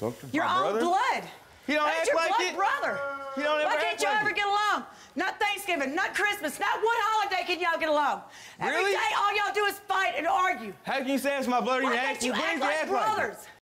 Doctor, You're all blood. He don't That's act your like blood it. brother. He don't Why can't y'all like ever it? get along? Not Thanksgiving, not Christmas, not one holiday can y'all get along. Really? Every day all y'all do is fight and argue. How can you say it's my blood? Why you can't act, you act, act like brothers? Like